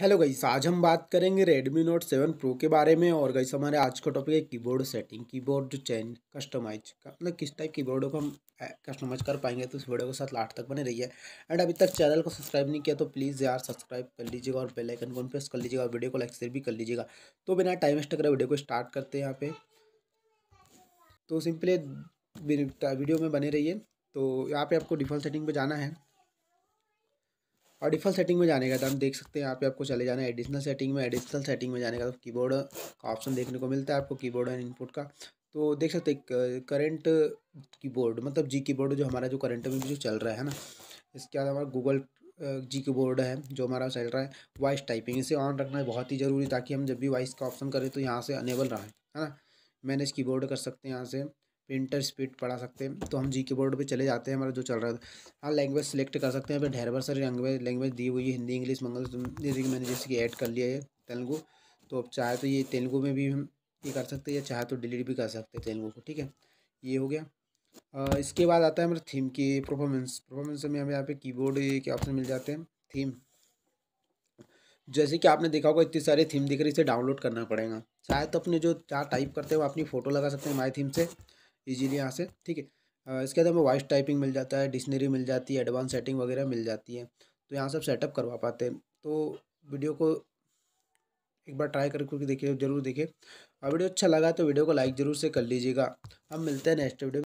hello गई आज हम बात करेंगे Redmi Note 7 Pro के बारे में और गईस हमारे आज का टॉपिक है keyboard setting keyboard change customise का मतलब किस टाइप की बोर्डों को हम कस्टमाइज कर पाएंगे तो उस वीडियो के साथ लास्ट तक बने रहिए एंड अभी तक चैनल को सब्सक्राइब नहीं किया तो प्लीज़ यार सब्सक्राइब कर लीजिएगा और बेलाइकन को प्रेस कर लीजिएगा और वीडियो को लाइक शेयर भी कर लीजिएगा तो बिना टाइम वेस्ट करें वीडियो को स्टार्ट करते हैं यहाँ पे तो सिंपली वीडियो में बने रहिए तो यहाँ पे आपको डिफॉल्ट सेटिंग पे जाना है और डिफ़ॉल्ट सेटिंग में जाने का तो हम देख सकते हैं यहाँ पे आपको चले जाना है एडिशनल सेटिंग में एडिशनल सेटिंग में जाने का तो कीबोर्ड का ऑप्शन देखने को मिलता है आपको कीबोर्ड एंड इनपुट का तो देख सकते हैं करंट कीबोर्ड मतलब जी कीबोर्ड जो हमारा जो करंट में जो चल रहा है ना इसके बाद हमारा गूगल जी कीबोर्ड है जो हमारा चल रहा है वॉइस टाइपिंग इसे ऑन रखना बहुत ही ज़रूरी ताकि हम जब भी वॉइस का ऑप्शन करें तो यहाँ से अनेबल रहा है ना मैनेज कीबोर्ड कर सकते हैं यहाँ से प्रिंटर स्पीड पढ़ा सकते हैं तो हम जी के बोर्ड पर चले जाते हैं हमारा जो चल रहा है हाँ लैंग्वेज सेलेक्ट कर सकते हैं ढेर भर सारी लैंग्वेज लैंग्वेज दी हुई है हिंदी इंग्लिश मंगल जैसे कि मैंने जैसे कि ऐड कर लिया है तेलुगू तो अब चाहे तो ये तेलुगु में भी हम ये कर सकते हैं या चाहे तो डिलीट भी कर सकते हैं तेलुगू को ठीक है ये हो गया आ, इसके बाद आता है हमारा थीम की परफॉर्मेंस परफॉर्मेंस में हमें यहाँ पे कीबोर्ड के ऑप्शन मिल जाते हैं थीम जैसे कि आपने देखा होगा इतनी सारी थीम दिख रही इसे डाउनलोड करना पड़ेगा चाहे तो अपने जो चार टाइप करते हैं वो अपनी फ़ोटो लगा सकते हैं माई थीम से ईजिली यहाँ से ठीक है इसके अंदर हमें वॉइस टाइपिंग मिल जाता है डिक्शनरी मिल जाती है एडवांस सेटिंग वगैरह मिल जाती है तो यहाँ सब सेटअप करवा पाते हैं तो वीडियो को एक बार ट्राई करके देखिए जरूर देखिए और वीडियो अच्छा लगा तो वीडियो को लाइक ज़रूर से कर लीजिएगा हम मिलते हैं नेक्स्ट वीडियो